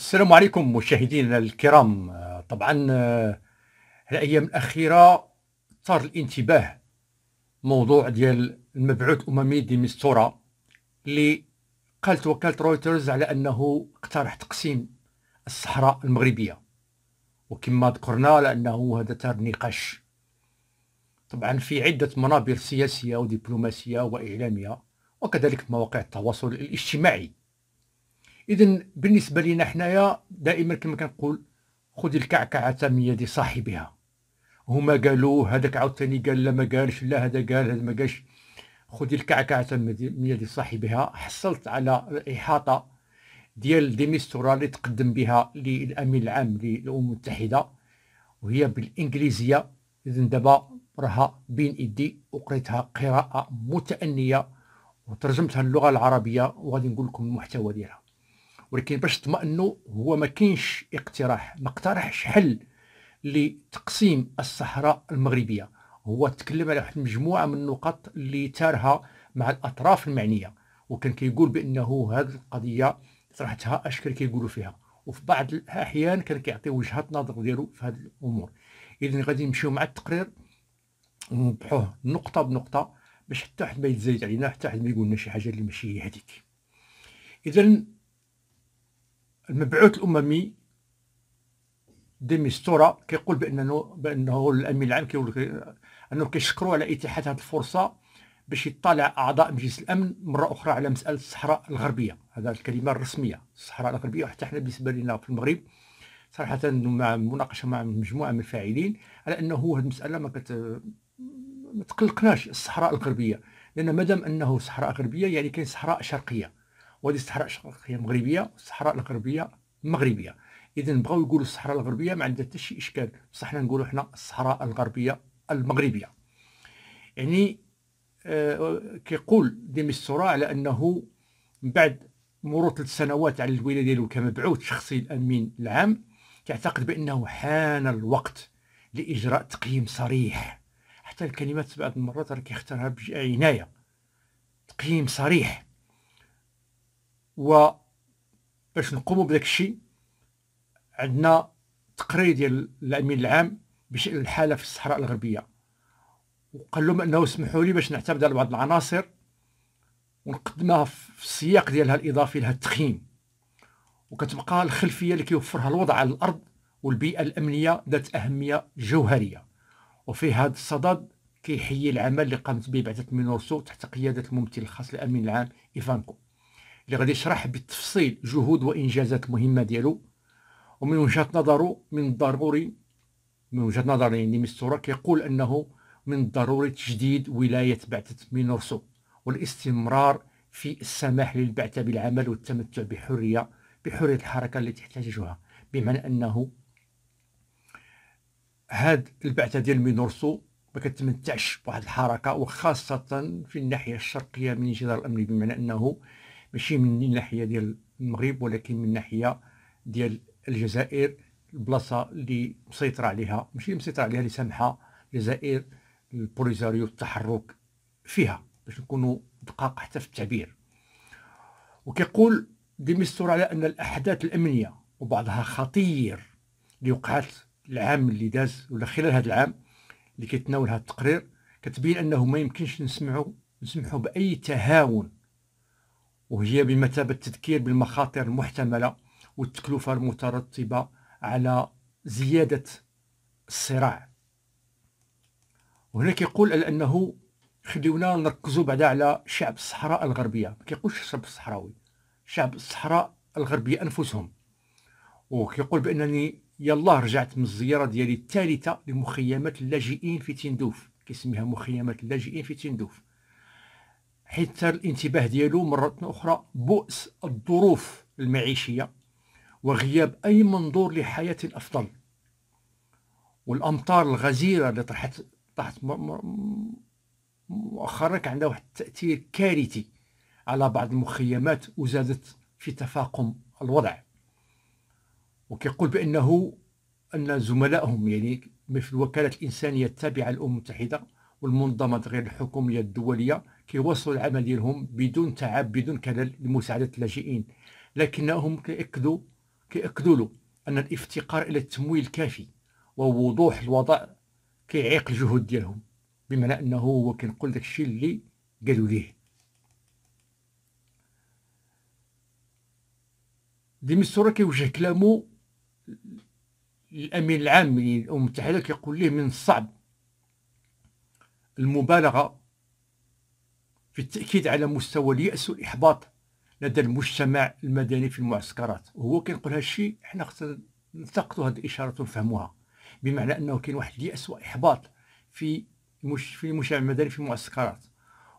السلام عليكم مشاهدينا الكرام طبعا الايام الاخيره صار الانتباه موضوع ديال المبعوث الاممي ديمستورا اللي قالت وكاله رويترز على انه اقترح تقسيم الصحراء المغربيه وكما ذكرنا لانه هذا تار نقاش طبعا في عده منابر سياسيه ودبلوماسيه واعلاميه وكذلك مواقع التواصل الاجتماعي اذا بالنسبه لنا حنايا دائما كما كنقول خذ الكعكعه من يد صاحبها هما قالوا هذاك عاوتاني قال لا ما قالش لا هذا قال هذا ما قالش خذ الكعكعه من يد صاحبها حصلت على احاطه ديال ديميستورا اللي تقدم بها للامين العام للامم المتحده وهي بالانجليزيه اذا دابا راها بين ايدي وقريتها قراءه متانيه وترجمتها للغه العربيه وغادي نقول لكم المحتوى ديالها ولكن باش تطمئنوا هو ما كاينش اقتراح ما اقترحش حل لتقسيم الصحراء المغربيه هو تكلم على واحد المجموعه من النقط اللي تارها مع الاطراف المعنيه وكان كيقول بانه هذه القضيه طرحتها اشكال كيقولوا فيها وفي بعض الاحيان كان كيعطي وجهه نظر ديالو في هذه الامور اذا غادي نمشيو مع التقرير ونبحوه نقطه بنقطه باش حتى واحد ما يتزايد علينا حتى واحد ما يقول لنا شي حاجه اللي ماشي هي هذيك اذا المبعوث الاممي ديميستورا كيقول بانه بانه الامين العام كيقول انه كيشكروا على اتاحه هذه الفرصه باش يطلع اعضاء مجلس الامن مره اخرى على مساله الصحراء الغربيه هذا الكلمه الرسميه الصحراء الغربيه وحتى حنا بالنسبه لنا في المغرب صراحه مع مناقشه مع مجموعه من الفاعلين على انه هذه المساله ما كت ما تقلقناش الصحراء الغربيه لان مادام انه صحراء غربيه يعني كاين صحراء شرقيه وهذه الصحراء الشرقيه مغربيه والصحراء الغربيه مغربيه اذا بغاو يقولوا الصحراء الغربيه ما عندها حتى شي اشكال بصح حنا نقولوا حنا الصحراء الغربيه المغربيه يعني آه كيقول ديميستورا على انه من بعد مرور ثلاث سنوات على الولايه ديالو كمبعوث شخصي الامين العام كيعتقد بانه حان الوقت لاجراء تقييم صريح حتى الكلمات بعض المرات راه كيختارها بعنايه تقييم صريح و باش نقوموا بداك الشيء عندنا تقرير ديال الامين العام بشان الحاله في الصحراء الغربيه وقال لهم انه اسمحوا لي باش نعتمد على بعض العناصر ونقدمها في السياق ديالها الاضافي لها التخييم وكتبقى الخلفيه اللي كيوفرها الوضع على الارض والبيئه الامنيه ذات اهميه جوهريه وفي هذا الصدد كيحيي العمل اللي قامت به بعثه مينورسو تحت قياده الممثل الخاص للامين العام ايفانكو اللي غادي يشرح بالتفصيل جهود وانجازات المهمه ديالو ومن وجهه نظره من الضروري من وجهه نظر يعني مستورا كيقول انه من الضروري تجديد ولايه بعثه مينورسو والاستمرار في السماح للبعثه بالعمل والتمتع بحريه بحريه الحركه التي تحتاجها بمعنى انه هاد البعثه ديال مينورسو ما كتمتعش بواحد الحركه وخاصه في الناحيه الشرقيه من جدار الامني بمعنى انه ماشي من الناحيه ديال المغرب ولكن من الناحيه ديال الجزائر البلاصه اللي مسيطره عليها ماشي مسيطره عليها اللي سامحه الجزائر البوليزاريو التحرك فيها باش نكونوا دقاق حتى في التعبير وكيقول ديمستور على ان الاحداث الامنيه وبعضها خطير اللي وقعت العام اللي داز ولا خلال هذا العام اللي كيتناول هذا التقرير كتبين انه ما يمكنش نسمعوا نسمحوا باي تهاون وهي بمثابة تذكير بالمخاطر المحتملة والتكلفة المترتبة على زيادة الصراع وهنا كيقول على أنه خليونا نركزوا بعدا على شعب الصحراء الغربية ما كيقولش الشعب الصحراوي شعب الصحراء الغربية أنفسهم وكيقول بأنني يلا رجعت من الزيارة ديالي الثالثة لمخيمات اللاجئين في تندوف كيسميها مخيمات اللاجئين في تندوف حيت ثار الانتباه ديالو مرة أخرى بؤس الظروف المعيشية وغياب أي منظور لحياة أفضل والأمطار الغزيرة اللي طرحت طاحت مؤخرا كان عندها واحد التأثير كارثي على بعض المخيمات وزادت في تفاقم الوضع وكيقول بأنه أن زملائهم يعني في الوكالة الإنسانية التابعة للأمم المتحدة والمنظمات غير الحكوميه الدوليه كيواصلوا العمل ديالهم بدون تعب بدون كلل لمساعده اللاجئين لكنهم كيأكدوا كيأكدوا له ان الافتقار الى التمويل الكافي ووضوح الوضع كيعيق الجهود ديالهم بمعنى انه هو كنقول داكشي اللي قالوا ليه ديمستورا كيوجه كلامه الامين العام للامم المتحده كيقول ليه من الصعب المبالغة في التأكيد على مستوى اليأس والإحباط لدى المجتمع المدني في المعسكرات وهو كنقول هذا الشيء حنا خصنا نتقطوا هذه الإشارات ونفهموها بمعنى أنه كاين واحد اليأس وإحباط في في المجتمع المدني في المعسكرات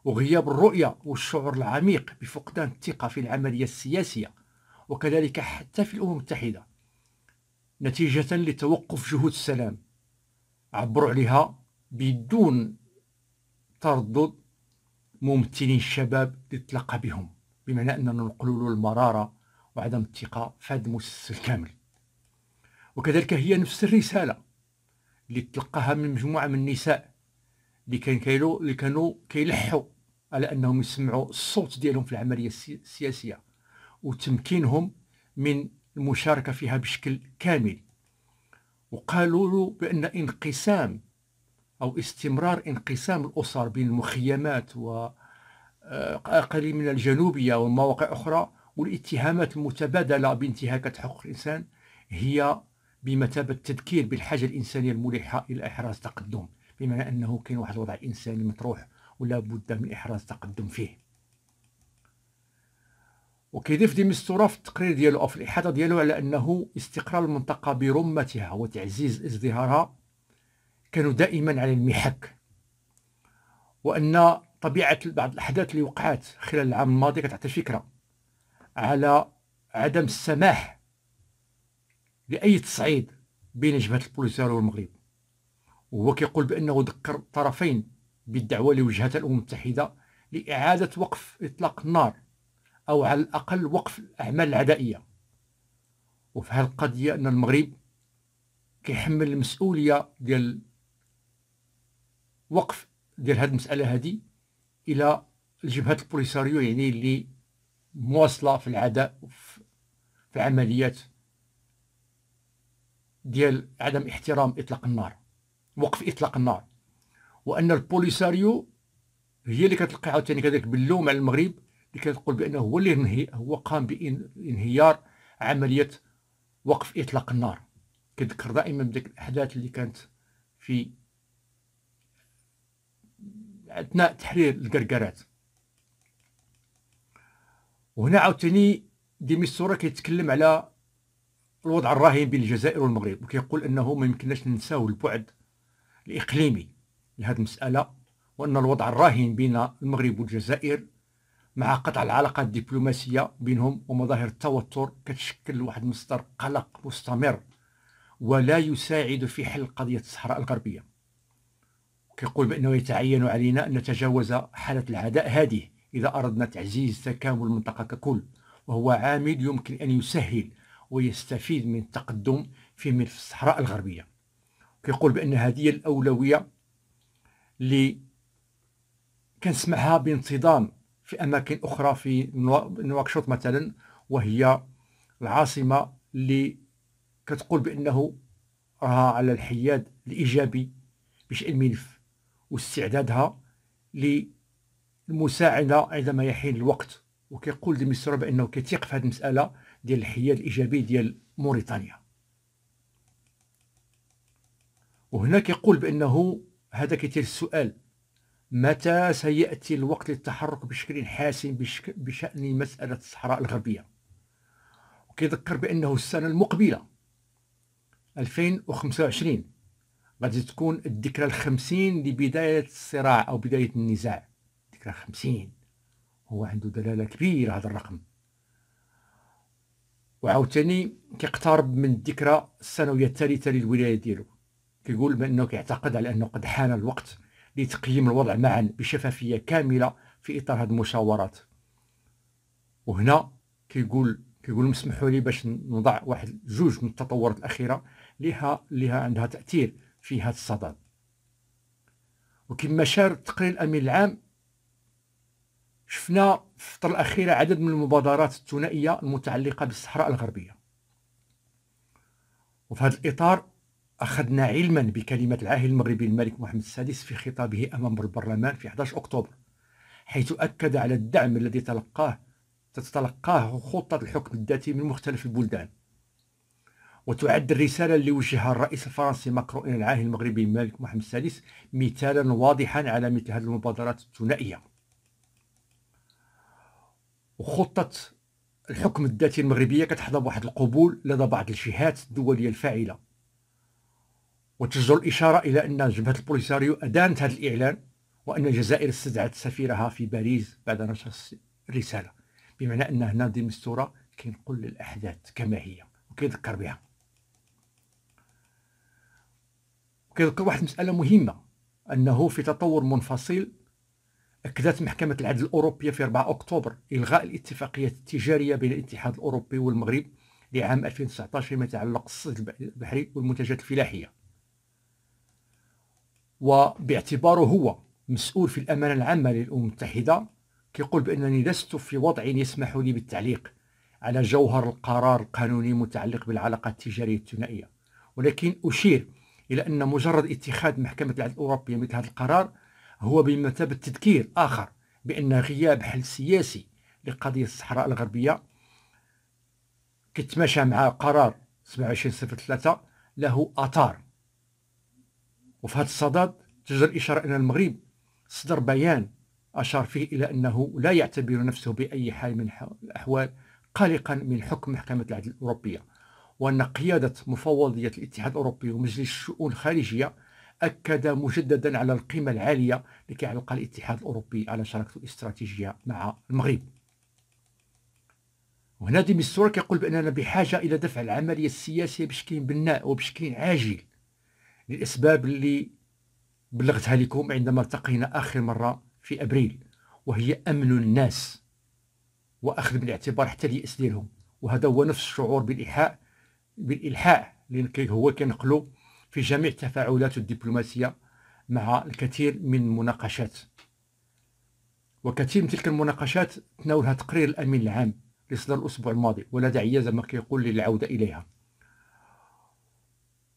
وغياب الرؤية والشعور العميق بفقدان الثقة في العملية السياسية وكذلك حتى في الأمم المتحدة نتيجة لتوقف جهود السلام عبروا عليها بدون تردد ممثلي الشباب لتلقى بهم بمعنى اننا ننقل له المراره وعدم الثقه في هذا المسلسل كامل وكذلك هي نفس الرساله اللي تلقاها من مجموعه من النساء اللي كان كيلو اللي كانوا كيلحوا على انهم يسمعوا الصوت ديالهم في العمليه السياسيه وتمكينهم من المشاركه فيها بشكل كامل وقالوا له بان انقسام أو استمرار انقسام الأسر بين المخيمات وأقاليم آه، من الجنوبية ومواقع أخرى والاتهامات المتبادلة بانتهاكات حقوق الإنسان هي بمثابة تذكير بالحاجة الإنسانية الملحة إلى إحراز تقدم بمعنى أنه كاين واحد الوضع إنساني مطروح ولا بد من إحراز تقدم فيه وكيضيف ديمستورا في التقرير ديالو أو في الإحاطة ديالو على أنه استقرار المنطقة برمتها وتعزيز ازدهارها كانوا دائما على المحك وأن طبيعة بعض الأحداث اللي وقعت خلال العام الماضي كتعطي فكرة على عدم السماح لأي تصعيد بين جبهة البوليساريو والمغرب وهو كيقول بأنه ذكر الطرفين بالدعوة لوجهة الأمم المتحدة لإعادة وقف إطلاق النار أو على الأقل وقف الأعمال العدائية وفي هذه القضية أن المغرب كيحمل المسؤولية ديال وقف ديال هذه المساله هذه الى الجبهات البوليساريو يعني اللي مواصله في العداء في العمليات ديال عدم احترام اطلاق النار وقف اطلاق النار وان البوليساريو هي اللي كتلقى عاوتاني كذلك باللوم على المغرب اللي كتقول بانه هو اللي انهي هو قام بانهيار عمليه وقف اطلاق النار كنذكر دائما بديك الاحداث اللي كانت في اثناء تحرير القرقرات وهنا عاوتاني ديمي الصوره كيتكلم على الوضع الراهن بين الجزائر والمغرب وكيقول انه ما يمكنناش ننساو البعد الاقليمي لهذه المساله وان الوضع الراهن بين المغرب والجزائر مع قطع العلاقات الدبلوماسيه بينهم ومظاهر التوتر كتشكل واحد مصدر قلق مستمر ولا يساعد في حل قضيه الصحراء الغربيه كيقول بأنه يتعين علينا أن نتجاوز حالة العداء هذه إذا أردنا تعزيز تكامل المنطقة ككل وهو عامل يمكن أن يسهل ويستفيد من التقدم في ملف الصحراء الغربية كيقول بأن هذه الأولوية اللي كنسمعها بانتظام في أماكن أخرى في نواكشوط مثلا وهي العاصمة اللي كتقول بأنه راها على الحياد الإيجابي باش الملف واستعدادها للمساعدة عندما يحين الوقت وكيقول ديمسترو بأنه كيثيق في هذه المسألة ديال الحياد الإيجابي ديال موريتانيا وهنا كيقول بأنه هذا كيتير السؤال متى سيأتي الوقت للتحرك بشكل حاسم بشأن مسألة الصحراء الغربية وكيذكر بأنه السنة المقبلة 2025 غادي تكون الذكرى الخمسين لبداية الصراع أو بداية النزاع الذكرى الخمسين هو عنده دلالة كبيرة هذا الرقم وعاوتاني كيقترب من الذكرى السنوية الثالثة للولاية ديالو كيقول بأنه كيعتقد على أنه قد حان الوقت لتقييم الوضع معا بشفافية كاملة في إطار هذه المشاورات وهنا كيقول كيقول مسمحوا لي باش نضع واحد جوج من التطورات الأخيرة لها لها عندها تأثير في هذا الصدد وكما شار التقرير الامين العام شفنا في الفتره الاخيره عدد من المبادرات الثنائيه المتعلقه بالصحراء الغربيه وفي هذا الاطار اخذنا علما بكلمه العاهل المغربي الملك محمد السادس في خطابه امام البرلمان في 11 اكتوبر حيث اكد على الدعم الذي تلقاه تتلقاه خطه الحكم الذاتي من مختلف البلدان وتعد الرسالة اللي وجهها الرئيس الفرنسي ماكرون إلى العاهل المغربي الملك محمد السادس مثالا واضحا على مثل هذه المبادرات الثنائية وخطة الحكم الذاتي المغربية كتحظى بواحد القبول لدى بعض الجهات الدولية الفاعلة وتجدر الإشارة إلى أن جبهة البوليساريو أدانت هذا الإعلان وأن الجزائر استدعت سفيرها في باريس بعد نشر الرسالة بمعنى أن هنا دي مستورة كينقل الأحداث كما هي وكيذكر بها وكيذكر واحد المساله مهمه انه في تطور منفصل اكدت محكمه العدل الاوروبيه في 4 اكتوبر الغاء الاتفاقيه التجاريه بين الاتحاد الاوروبي والمغرب لعام 2019 فيما يتعلق بالصيد البحري والمنتجات الفلاحيه وباعتباره هو مسؤول في الامانه العامه للامم المتحده كيقول بانني لست في وضع يسمح لي بالتعليق على جوهر القرار القانوني المتعلق بالعلاقات التجاريه الثنائيه ولكن اشير إلى أن مجرد اتخاذ محكمة العدل الأوروبية مثل هذا القرار هو بمثابة تذكير آخر بأن غياب حل سياسي لقضية الصحراء الغربية كتماشى مع قرار 2703 له أثار وفي هذا الصدد تجد الإشارة أن المغرب صدر بيان أشار فيه إلى أنه لا يعتبر نفسه بأي حال من الأحوال قلقا من حكم محكمة العدل الأوروبية وأن قيادة مفوضية الاتحاد الأوروبي ومجلس الشؤون الخارجية أكد مجددا على القيمة العالية لكي يعلق الاتحاد الأوروبي على شراكته الاستراتيجية مع المغرب وهنا ديمي السورك يقول بأننا بحاجة إلى دفع العملية السياسية بشكل بناء وبشكل عاجل للأسباب اللي بلغتها لكم عندما التقينا آخر مرة في أبريل وهي أمن الناس وأخذ بالاعتبار حتى اليأس ديالهم وهذا هو نفس الشعور بالإيحاء بالإلحاء لكي هو كنقلو في جميع تفاعلات الدبلوماسية مع الكثير من المناقشات وكثير من تلك المناقشات تناولها تقرير الأمين العام لصدر الأسبوع الماضي ولا داعي زعما كيقول للعودة إليها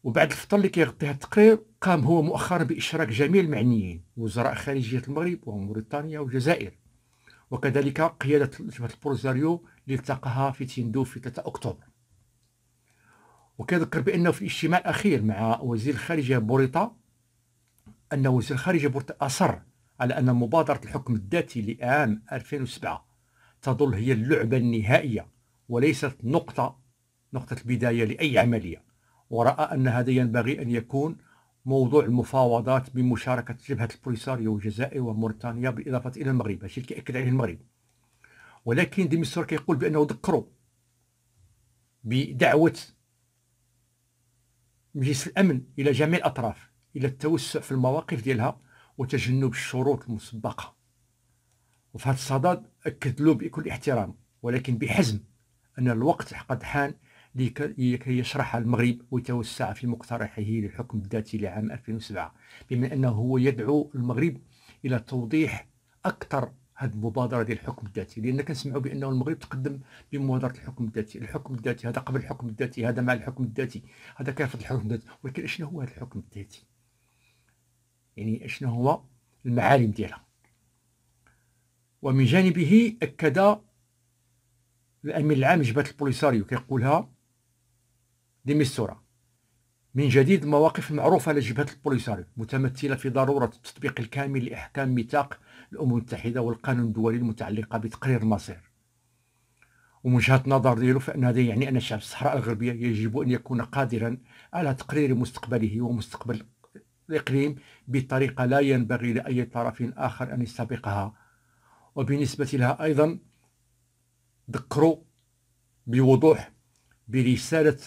وبعد الفترة اللي كيغطيها التقرير قام هو مؤخرا بإشراك جميع المعنيين وزراء خارجية المغرب وموريتانيا والجزائر وكذلك قيادة جبهة البروزاريو اللي التقاها في تندوف في 3 أكتوبر وكذكر بأنه في الاجتماع الأخير مع وزير الخارجية بوريطة أن وزير الخارجية بوريطة أصر على أن مبادرة الحكم الذاتي لعام 2007 تظل هي اللعبة النهائية وليست نقطة نقطة البداية لأي عملية ورأى أن هذا ينبغي أن يكون موضوع المفاوضات بمشاركة جبهة البوليساريو والجزائر وموريتانيا بالإضافة إلى المغرب هذا الشيء كيأكد عليه المغرب ولكن ديمستور كيقول بأنه ذكروا بدعوة مجلس الامن الى جميع الاطراف الى التوسع في المواقف ديالها وتجنب الشروط المسبقه وفي هذا الصدد اكد له بكل احترام ولكن بحزم ان الوقت قد حان لكي يشرح المغرب ويتوسع في مقترحه للحكم الذاتي لعام 2007 بما انه هو يدعو المغرب الى توضيح اكثر هذه المبادره ديال الحكم الذاتي لان كنسمعوا بانه المغرب تقدم بمبادره الحكم الذاتي الحكم الذاتي هذا قبل الحكم الذاتي هذا مع الحكم الذاتي هذا كيرفض الحكم الذاتي ولكن اشنو هو هذا الحكم الذاتي يعني اشنو هو المعالم ديالها ومن جانبه اكد الامين العام جبهه البوليساريو كيقولها ديميسورا من جديد المواقف المعروفة لجبهة البوليساريو متمثلة في ضرورة التطبيق الكامل لأحكام ميثاق الأمم المتحدة والقانون الدولي المتعلقة بتقرير المصير ومن وجهة نظر ديالو فإن هذا يعني أن شعب الصحراء الغربية يجب أن يكون قادرا على تقرير مستقبله ومستقبل الإقليم بطريقة لا ينبغي لأي طرف آخر أن يستبقها وبالنسبة لها أيضا ذكروا بوضوح برسالة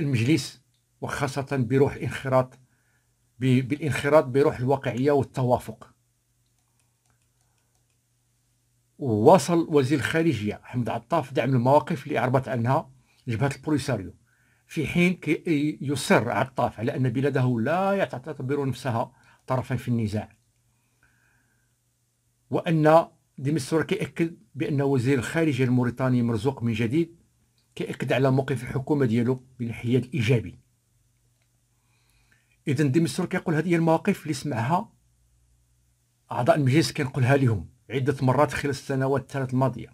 المجلس وخاصة بروح الانخراط بالانخراط بروح الواقعية والتوافق وواصل وزير الخارجية حمد عطاف دعم المواقف اللي عربت عنها جبهة البوليساريو في حين يصر عطاف على أن بلاده لا يعتبر نفسها طرفا في النزاع وأن ديمستورا كيأكد بأن وزير الخارجية الموريتاني مرزوق من جديد كيأكد على موقف الحكومة ديالو بالحياد الإيجابي اذا ديمستور كيقول هذه هي المواقف اللي سمعها اعضاء المجلس كنقولها لهم عده مرات خلال السنوات الثلاث الماضيه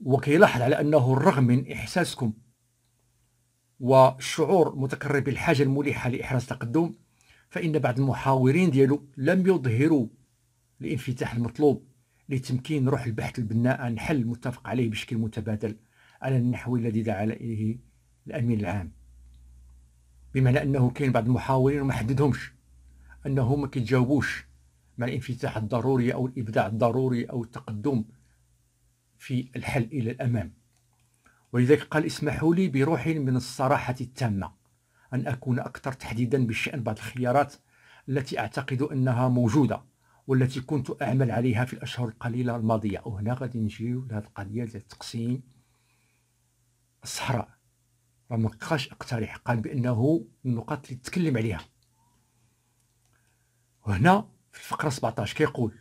وكيلاحظ على انه الرغم من احساسكم وشعور متكرر بالحاجه الملحه لاحراز تقدم فان بعض المحاورين ديالو لم يظهروا الانفتاح المطلوب لتمكين روح البحث البناء عن حل متفق عليه بشكل متبادل على النحو الذي دعا اليه الامين العام بمعنى انه كاين بعض المحاولين وما حددهمش انهم ما كيتجاوبوش مع الانفتاح الضروري او الابداع الضروري او التقدم في الحل الى الامام ولذلك قال اسمحوا لي بروح من الصراحه التامه ان اكون اكثر تحديدا بشان بعض الخيارات التي اعتقد انها موجوده والتي كنت اعمل عليها في الاشهر القليله الماضيه وهنا غادي نجيو لهذه القضيه ديال تقسيم الصحراء وما بقاش اقترح قال بانه النقاط اللي تكلم عليها وهنا في الفقره 17 كيقول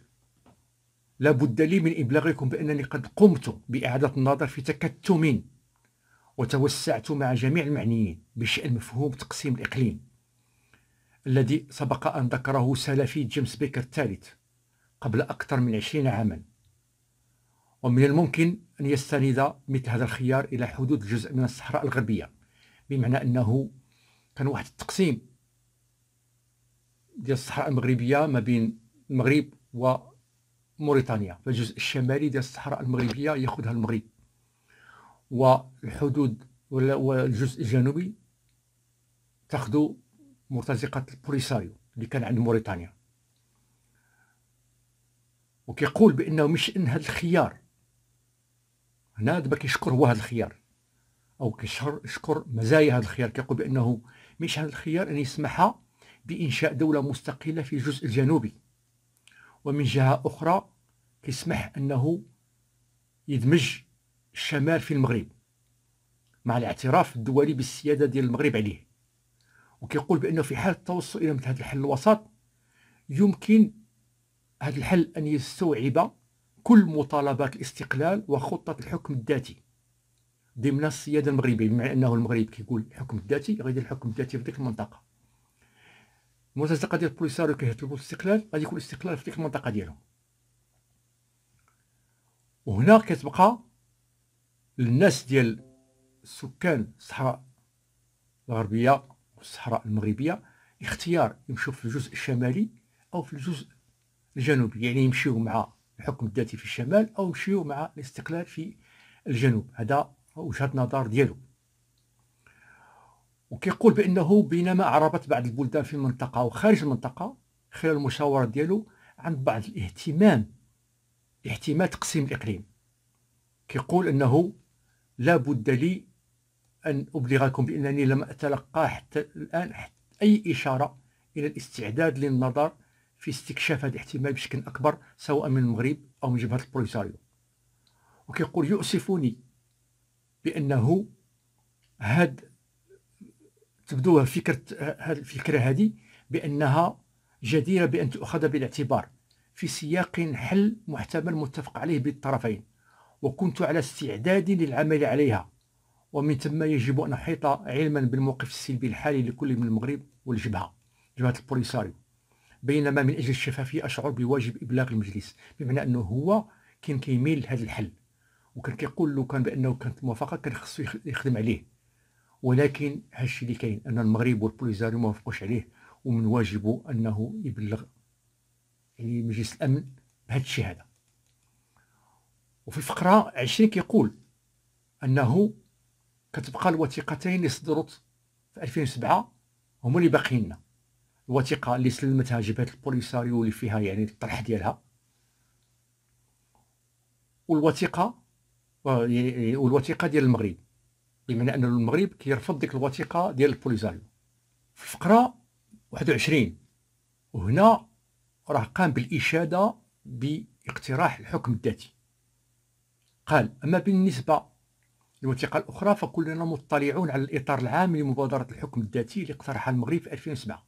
لابد لي من ابلاغكم بانني قد قمت باعاده النظر في تكتم وتوسعت مع جميع المعنيين بشان مفهوم تقسيم الاقليم الذي سبق ان ذكره سلفي جيمس بيكر الثالث قبل اكثر من 20 عاما ومن الممكن أن يستند مثل هذا الخيار إلى حدود جزء من الصحراء الغربية بمعنى انه كان واحد التقسيم ديال الصحراء المغربيه ما بين المغرب وموريتانيا فالجزء الشمالي ديال الصحراء المغربيه ياخذها المغرب والحدود والجزء الجنوبي تاخذ مرتزقه البوليساريو اللي كان عند موريتانيا وكيقول بانه مش ان هذا الخيار هنا دابا كيشكر هو هذا الخيار او كيشكر مزايا هذا الخيار كيقول بانه مش هذا الخيار ان يسمح بانشاء دوله مستقله في الجزء الجنوبي ومن جهه اخرى كيسمح انه يدمج الشمال في المغرب مع الاعتراف الدولي بالسياده ديال المغرب عليه وكيقول بانه في حال التوصل الى مثل هذا الحل الوسط يمكن هذا الحل ان يستوعب كل مطالبات الاستقلال وخطه الحكم الذاتي ضمن السياده المغربيه بما انه المغرب كيقول الحكم الذاتي غادي الحكم الذاتي في ديك المنطقه المنسقه ديال البوليساريو كيطلبوا الاستقلال غادي يكون الاستقلال في ديك المنطقه ديالهم وهنا كتبقى للناس ديال سكان الصحراء الغربيه والصحراء المغربيه اختيار يمشوا في الجزء الشمالي او في الجزء الجنوبي يعني يمشيو مع الحكم الذاتي في الشمال او يمشيو مع الاستقلال في الجنوب هذا وجهه نظر ديالو وكيقول بانه بينما عربت بعض البلدان في المنطقه وخارج المنطقه خلال المشاورات ديالو عند بعض الاهتمام اهتمام تقسيم الاقليم كيقول انه لا بد لي ان ابلغكم بانني لم اتلقى حتى الان حتى اي اشاره الى الاستعداد للنظر في استكشاف هذا الاحتمال بشكل اكبر سواء من المغرب او من جبهه البوليساريو وكيقول يؤسفني بانه هاد تبدو فكره هاد الفكره هذه بانها جديره بان تؤخذ بالاعتبار في سياق حل محتمل متفق عليه بالطرفين وكنت على استعداد للعمل عليها ومن ثم يجب ان احيط علما بالموقف السلبي الحالي لكل من المغرب والجبهه جبهه البوليساريو بينما من اجل الشفافيه اشعر بواجب ابلاغ المجلس بمعنى انه هو كان كيميل لهذا الحل وكان كيقول لو كان بانه كانت موافقه كان خصو يخدم عليه ولكن هادشي اللي كاين ان المغرب والبوليزاريو ما وافقوش عليه ومن واجبه انه يبلغ يعني مجلس الامن بهذا الشيء هذا وفي الفقره 20 كيقول انه كتبقى الوثيقتين اللي صدرت في 2007 هما اللي باقيين لنا الوثيقه اللي سلمتها جبهه البوليساريو اللي فيها يعني الطرح ديالها والوثيقه آه، والوثيقه ديال المغرب بمعنى ان المغرب كيرفض ديك الوثيقه ديال البوليزاريو في الفقره 21 وهنا راه قام بالاشاده باقتراح الحكم الذاتي قال اما بالنسبه للوثيقه الاخرى فكلنا مطلعون على الاطار العام لمبادره الحكم الذاتي اللي اقترحها المغرب في 2007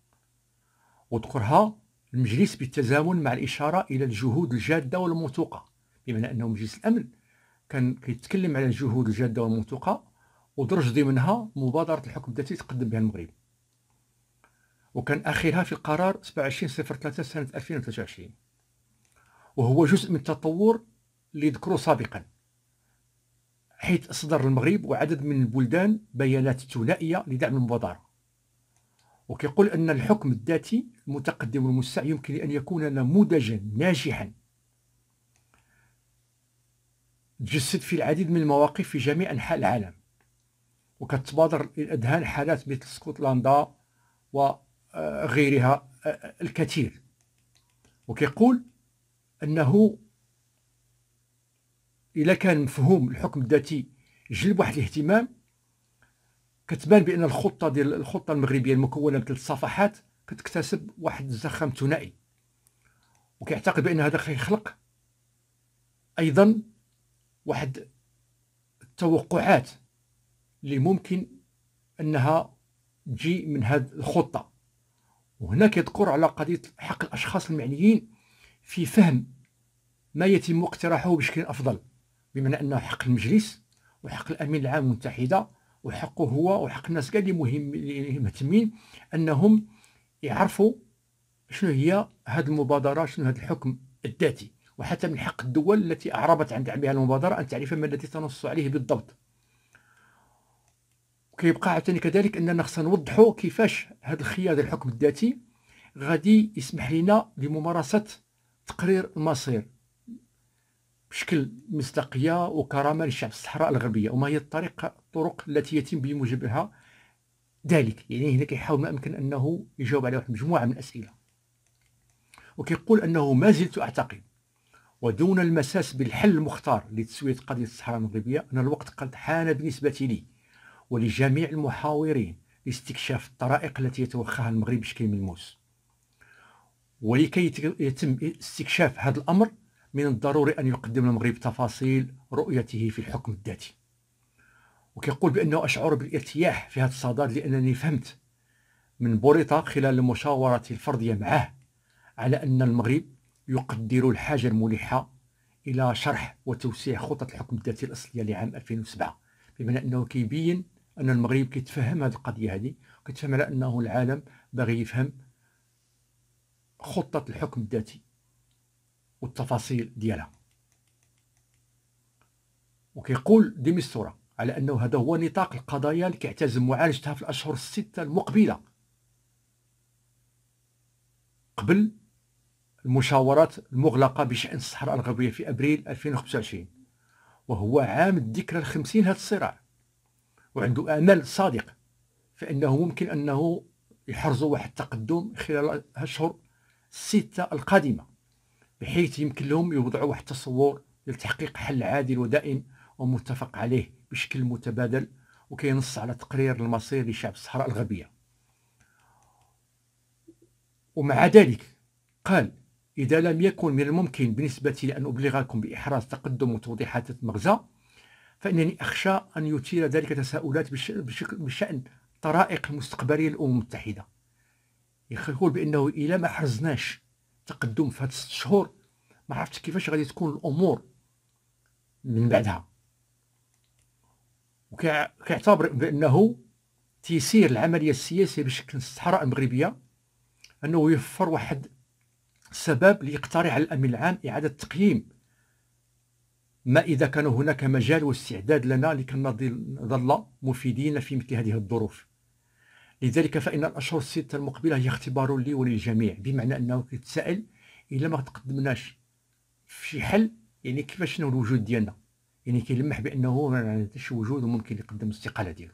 وذكرها المجلس بالتزامن مع الاشاره الى الجهود الجاده والموثوقه بمعنى انه مجلس الامن كان كيتكلم على الجهود الجاده والموثوقه ودرج ضمنها مبادره الحكم الذاتي تقدم بها المغرب وكان اخرها في قرار 2703 سنه 2023 وهو جزء من التطور اللي ذكروا سابقا حيث اصدر المغرب وعدد من البلدان بيانات ثنائيه لدعم المبادره وكيقول ان الحكم الذاتي المتقدم والمستع يمكن ان يكون نموذجا ناجحا تجسد في العديد من المواقف في جميع أنحاء العالم وكتبادر للأذهان حالات مثل اسكتلندا وغيرها آه، آه، آه، الكثير وكيقول أنه إلا كان مفهوم الحكم الذاتي جلب واحد الاهتمام كتبان بأن الخطة ديال الخطة المغربية المكونة من ثلاث صفحات كتكتسب واحد الزخم ثنائي وكيعتقد بأن هذا كيخلق أيضا واحد التوقعات اللي ممكن انها تجي من هذه الخطه وهنا كيذكر على قضيه حق الاشخاص المعنيين في فهم ما يتم اقتراحه بشكل افضل بمعنى انه حق المجلس وحق الامين العام المتحده وحقه هو وحق الناس كاع اللي مهتمين انهم يعرفوا شنو هي هذه المبادره شنو هذا الحكم الذاتي وحتى من حق الدول التي أعربت عن دعمها المبادرة أن تعرف ما الذي تنص عليه بالضبط وكيبقى عاوتاني كذلك أننا خصنا نوضحوا كيفاش هذا الخيار ديال الحكم الذاتي غادي يسمح لنا بممارسة تقرير المصير بشكل مصداقية وكرامة لشعب الصحراء الغربية وما هي الطريقة الطرق التي يتم بموجبها ذلك يعني هنا كيحاول ما أمكن أنه يجاوب على واحد مجموعة من الأسئلة وكيقول أنه ما زلت أعتقد ودون المساس بالحل المختار لتسوية قضية الصحراء المغربية أن الوقت قد حان بالنسبة لي ولجميع المحاورين لاستكشاف الطرائق التي يتوخاها المغرب بشكل ملموس ولكي يتم استكشاف هذا الأمر من الضروري أن يقدم المغرب تفاصيل رؤيته في الحكم الذاتي وكيقول بأنه أشعر بالارتياح في هذا الصدد لأنني فهمت من بوريطا خلال مشاورتي الفردية معه على أن المغرب يقدر الحاجة الملحة إلى شرح وتوسيع خطة الحكم الذاتي الأصلية لعام 2007 بمعنى أنه كيبين أن المغرب كيتفهم هذه القضية هذه كيتفهم على أنه العالم باغي يفهم خطة الحكم الذاتي والتفاصيل ديالها وكيقول ديمستورا على أنه هذا هو نطاق القضايا اللي كيعتزم معالجتها في الأشهر الستة المقبلة قبل المشاورات المغلقة بشأن الصحراء الغربية في أبريل 2025 وهو عام الذكرى الخمسين هذا الصراع وعنده آمل صادق فإنه ممكن أنه يحرزوا واحد التقدم خلال الأشهر الستة القادمة بحيث يمكن لهم يوضعوا واحد التصور لتحقيق حل عادل ودائم ومتفق عليه بشكل متبادل وكينص على تقرير المصير لشعب الصحراء الغربية ومع ذلك قال إذا لم يكن من الممكن بالنسبة لي أن أبلغكم بإحراز تقدم وتوضيحات المغزى فإنني أخشى أن يثير ذلك تساؤلات بشأن طرائق المستقبلية للأمم المتحدة يقول بأنه إلا ما حرزناش تقدم في هاد الشهور شهور ما عرفتش كيفاش غادي تكون الأمور من بعدها وكيعتبر بأنه تيسير العملية السياسية بشكل الصحراء المغربية أنه يوفر واحد سبب ليقترح على الأمن العام إعادة تقييم ما إذا كان هناك مجال واستعداد لنا لكي نظل مفيدين في مثل هذه الظروف لذلك فإن الأشهر الستة المقبلة هي اختبار لي وللجميع بمعنى أنه كيتسائل إلا ما تقدمناش في حل يعني كيفاش شنو الوجود ديالنا يعني كيلمح بأنه ما عندناش وجود وممكن يقدم الاستقالة ديالو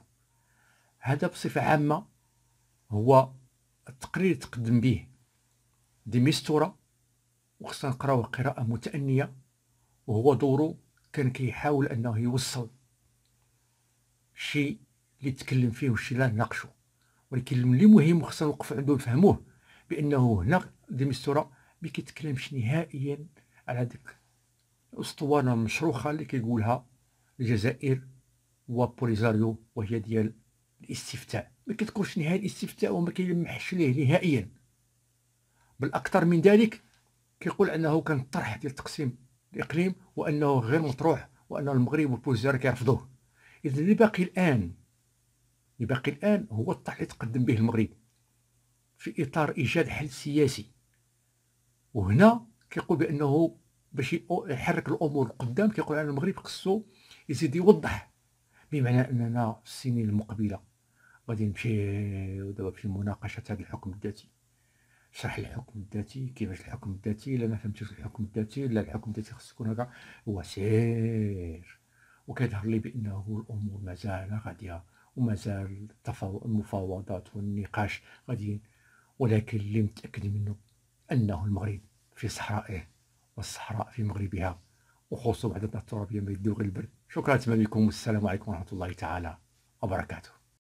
هذا بصفة عامة هو التقرير تقدم به دي وخصنا نقراوه قراءة متأنية وهو دورو كان كيحاول أنه يوصل شي اللي تكلم فيه وشي لا ناقشو ولكن اللي مهم وخصنا نوقف عنده نفهموه بأنه هنا دي ميستورة ما كيتكلمش نهائيا على ديك الأسطوانة المشروخة اللي كيقولها الجزائر وبوليزاريو وهي ديال الاستفتاء ما كتكونش نهائي الاستفتاء وما كيلمحش ليه نهائيا بل اكثر من ذلك كيقول انه كان الطرح ديال تقسيم الاقليم وانه غير مطروح وان المغرب والبول كيرفضوه اذا اللي باقي الان اللي باقي الان هو الطرح اللي تقدم به المغرب في اطار ايجاد حل سياسي وهنا كيقول بانه باش يحرك الامور القدام كيقول على المغرب خصو يزيد يوضح بمعنى اننا في السنين المقبله غادي نمشي دابا في مناقشه هذا الحكم الذاتي شرح الحكم الذاتي كيفاش الحكم الذاتي الا ما فهمتوش الحكم الذاتي لا الحكم الذاتي خص يكون هو سير وكيظهر لي بانه الامور مازال غاديه ومازال المفاوضات والنقاش غاديين ولكن اللي متاكد منه انه المغرب في صحرائه والصحراء في مغربها وخصوصا بعد الترابيه ما يديو غير البرد شكرا تمام لكم والسلام عليكم ورحمه الله تعالى وبركاته